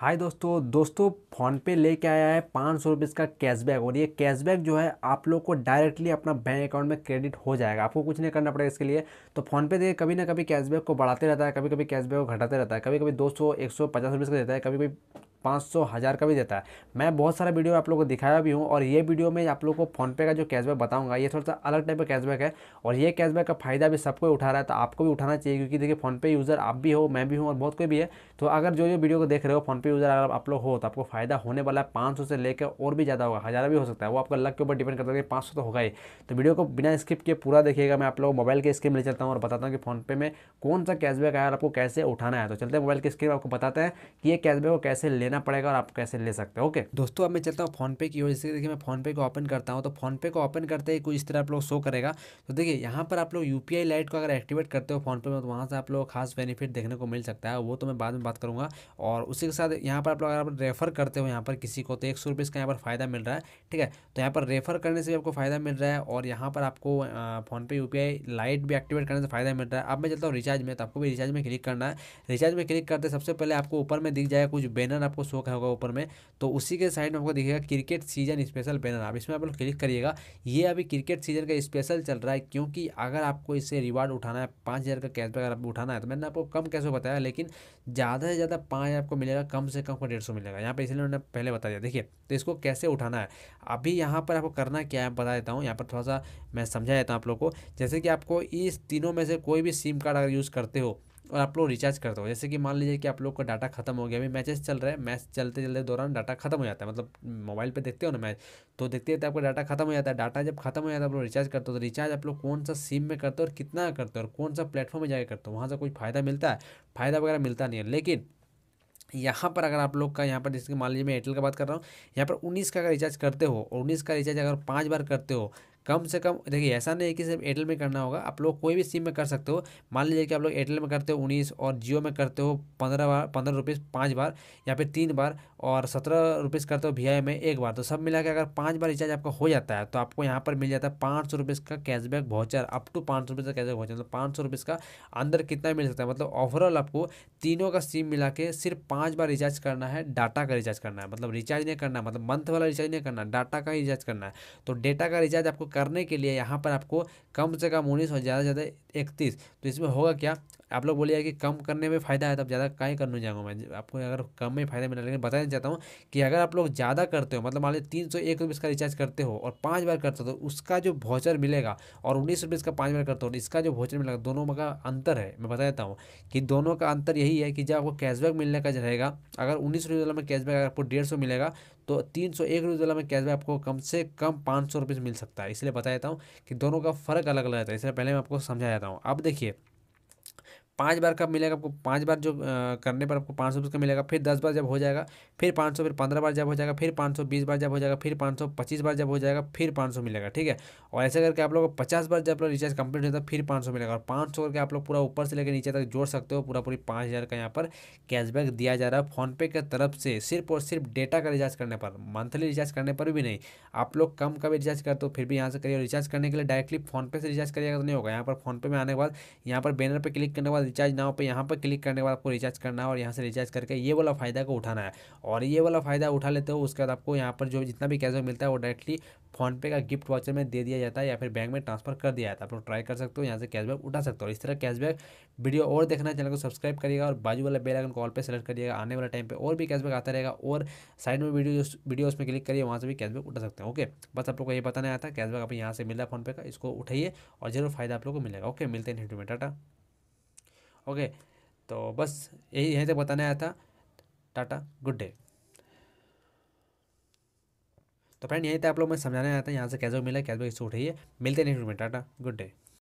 हाय दोस्तों दोस्तों फ़ोनपे लेके आया है पाँच सौ रुपये इसका कैशबैक और ये कैशबैक जो है आप लोग को डायरेक्टली अपना बैंक अकाउंट में क्रेडिट हो जाएगा आपको कुछ नहीं करना पड़ेगा इसके लिए तो फ़ोनपे देखिए कभी ना कभी कैशबैक को बढ़ाते रहता है कभी कभी कैशबैक को घटाते रहता है कभी कभी दो सौ एक सौ पचास रुपये का देता है कभी कभी पाँच सौ हज़ार का भी देता है मैं बहुत सारा वीडियो आप लोगों को दिखाया भी हूँ और ये वीडियो में आप लोगों को फ़ोनपे का जो कैशबैक बताऊंगा ये थोड़ा सा अलग टाइप का कैशबैक है और ये कैशबैक का फ़ायदा भी सबको उठा रहा है तो आपको भी उठाना चाहिए क्योंकि देखिए फ़ोनपे यूज़र आप भी हो मैं भी हूँ और बहुत कोई भी है तो अगर जो जो वीडियो को देख रहे हो फ़ोनपे यूज़र अगर आप लोग हो तो आपको फ़ायदा होने वाला है पाँच से लेकर और भी ज़्यादा होगा हज़ार भी हो सकता है वो आपका लक के ऊपर डिपेंड करता है कि पाँच तो होगा ही तो वीडियो को बिना स्किप के पूरा देखिएगा मैं आप लोग मोबाइल के स्क्रीन ले चलता हूँ और बताता हूँ कि फ़ोनपे में कौन सा कैशबैक आया और आपको कैसे उठाना है तो चलते मोबाइल की स्क्रीन आपको बताते हैं कि ये कैशबैक को कैसे लेना लेना पड़ेगा और आप कैसे ले सकते हो ओके दोस्तों अब मैं चलता हूँ फोनपे की ओर जैसे देखिए मैं फोनपे को ओपन करता हूँ तो फोनपे को ओपन करते ही कुछ इस तरह आप लोग शो करेगा तो देखिए यहाँ पर आप लोग यू पी लाइट को अगर एक्टिवेट करते हो फोनपे में तो वहाँ से आप लोग खास बेनिफिट देखने को मिल सकता है वो तो मैं बाद में बात करूँगा और उसी के साथ यहाँ पर आप लोग अगर आप रेफर करते हो यहाँ पर किसी को तो एक सौ का यहाँ पर फ़ायदा मिल रहा है ठीक है तो यहाँ पर रेफर करने से भी आपको फ़ायदा मिल रहा है और यहाँ पर आपको फोनपे यू लाइट भी एक्टिवेट करने से फ़ायदा मिल रहा है अब मैं चलता हूँ रिचार्ज में तो आपको भी रिचार्ज में क्लिक करना है रिचार्ज में क्लिक करते सबसे पहले आपको ऊपर में दिख जाएगा कुछ बैनर आपको आपको शो का होगा ऊपर में तो उसी के साइड में आपको दिखेगा क्रिकेट सीजन स्पेशल बैनर आप इसमें आप लोग क्लिक करिएगा ये अभी क्रिकेट सीजन का स्पेशल चल रहा है क्योंकि अगर आपको इससे रिवार्ड उठाना है पाँच हज़ार का कैशबैक अगर आपको उठाना है तो मैंने आपको कम कैसे बताया लेकिन ज़्यादा से ज़्यादा पाँच आपको मिलेगा कम से कम को डेढ़ सौ मिलेगा यहाँ पर इसलिए मैंने पहले बता दिया देखिए तो इसको कैसे उठाना है अभी यहाँ पर आपको करना क्या है बता देता हूँ यहाँ पर थोड़ा सा मैं समझा देता हूँ आप लोग को जैसे कि आपको इस तीनों में से कोई भी सिम कार्ड अगर यूज़ करते हो और आप लोग रिचार्ज करते हो जैसे कि मान लीजिए कि आप लोग का डाटा खत्म हो गया अभी मैचेस चल रहे हैं मैच चलते चलते दौरान डाटा खत्म हो जाता है मतलब मोबाइल पे देखते हो ना मैच तो देखते तो आपका डाटा खत्म हो जाता है डाटा जब खत्म हो जाता है आप लोग रिचार्ज करते हो तो रिचार्ज आप लोग कौन सा सिम में करते हो और कितना करते हो और कौन सा प्लेटफॉर्म में जाकर करते हो वहाँ से कोई फ़ायदा मिलता है फ़ायदा वगैरह मिलता नहीं है लेकिन यहाँ पर अगर आप लोग का यहाँ पर जैसे मान लीजिए मैं एयरटेल का बात कर रहा हूँ यहाँ पर उन्नीस का अगर रिचार्ज करते हो और उन्नीस का रिचार्ज अगर पाँच बार करते हो कम से कम देखिए ऐसा नहीं है कि सिर्फ एयरटेल में करना होगा आप लोग कोई भी सिम में कर सकते हो मान लीजिए कि आप लोग एयरटेल में करते हो उन्नीस और जियो में करते हो पंद्रह बार पंद्रह रुपीज़ पाँच बार या फिर तीन बार और सत्रह रुपीज़ करते हो वी में एक बार तो सब मिला के अगर पाँच बार रिचार्ज आपका हो जाता है तो आपको यहाँ पर मिल जाता है पाँच सौ रुपीज़ का कैशबैक वाउचर अप टू पाँच सौ रुपीज़ का कैशबैक वाउचर तो पाँच सौ रुपीज़ का अंदर कितना मिल सकता है मतलब ओवरऑल आपको तीनों का सिम मिला के सिर्फ पाँच बार रिचार्ज करना है डाटा का रिचार्ज करना है मतलब रिचार्ज नहीं करना मतलब मंथ वाला रिचार्ज नहीं करना डाटा का रिचार्ज करना है तो डेटा का रिचार्ज आपको करने के लिए यहाँ पर आपको कम से कम उन्नीस और ज़्यादा से ज़्यादा इकतीस तो इसमें होगा क्या आप लोग बोलिएगा कि कम करने में फ़ायदा है तो ज़्यादा काहे करने जाऊँगा मैं आपको अगर कम में फ़ायदा मिला लेकिन बताना चाहता हूँ कि अगर आप लोग ज़्यादा करते हो मतलब मान लीजिए तीन सौ एक रुपये का रिचार्ज करते हो और पाँच बार करते हो तो उसका जो भोचर मिलेगा और उन्नीस रुपये का पाँच बार करते हो इसका जो भोचर मिलेगा दोनों का अंतर है मैं बता देता हूँ कि दोनों का अंतर यही है कि जब आपको कैशबैक मिलने का रहेगा अगर उन्नीस रुपये वाला में कैशबैक अगर आपको डेढ़ सौ मिलेगा तो तीन सौ एक रुपये वाला में कैशबैक आपको कम से कम पाँच सौ रुपये मिल सकता है इसलिए बता देता हूँ कि दोनों का फ़र्क अलग अलग रहता है इसलिए पहले मैं आपको समझाया दिखाता हूँ अब देखिए पाँच बार कब मिलेगा आपको पाँच बार जो करने पर आपको पाँच सौ का मिलेगा फिर दस बार जब हो जाएगा फिर पाँच सौ फिर पंद्रह बार जब हो जाएगा फिर पाँच सौ बीस बार जब हो जाएगा फिर पाँच सौ पच्चीस बार जब हो जाएगा फिर पाँच सौ मिलेगा ठीक है और ऐसे करके आप लोग को पचास बार जब रिचार्ज कंप्लीट होता है फिर पाँच सौ मिलेगा और पाँच सौ करके आप लोग पूरा ऊपर से लेकर नीचे तक जोड़ सकते हो पूरा पूरी पाँच हज़ार का यहाँ पर कैशबैक दिया जा रहा है फ़ोनपे की तरफ से सिर्फ और सिर्फ डेटा का रिचार्ज करने पर मंथली रिचार्ज करने पर भी नहीं आप लोग कम का भी रिचार्ज करते हो फिर भी यहाँ से करिए रिचार्ज करने के लिए डायरेक्टली फ़ोनपे से रिचार्ज करिएगा तो नहीं होगा यहाँ पर फ़ोनपे में आने के बाद यहाँ पर बैनर पर क्लिक करने के बाद रिचार्ज नाव पे यहाँ पर क्लिक करने के बाद आपको रिचार्ज करना है और यहाँ से रिचार्ज करके ये वाला फ़ायदा को उठाना है और ये वाला फ़ायदा उठा लेते हो उसके बाद आपको यहाँ पर जो जितना भी कैशबैक मिलता है वो डायरेक्टली फ़ोनपे का गिफ्ट वाचर में दे दिया जाता है या फिर बैंक में ट्रांसफर कर दिया जाता है आप लोग ट्राई कर सकते हो यहाँ से कैशबैक उठा सकते हो इस तरह कैशबैक वीडियो और देखना चैनल को सब्सक्राइब करिएगा और बाजू वाला बेल आइकन कॉल पे सेलेक्ट करिएगा आने वाला टाइम पे और भी कैशबैक आता रहेगा और साइड में वीडियो वीडियो उसमें क्लिक करिए वहाँ से भी कैशबैक उठा सकते हैं ओके बस आप लोग को ये पता नहीं आता कैशबैक आप यहाँ से मिल रहा है फोनपे का इसको उठाइए और जरूर फायदा आप लोग को मिलेगा ओके मिलते हैं टाटा ओके तो बस यही यहीं तक तो बताने आया था टाटा गुड डे तो फ्रेंड यहीं तक आप लोग मैं समझाने आया था यहाँ से कैसे मिला कैसे उठाइए मिलते नहीं में टाटा गुड डे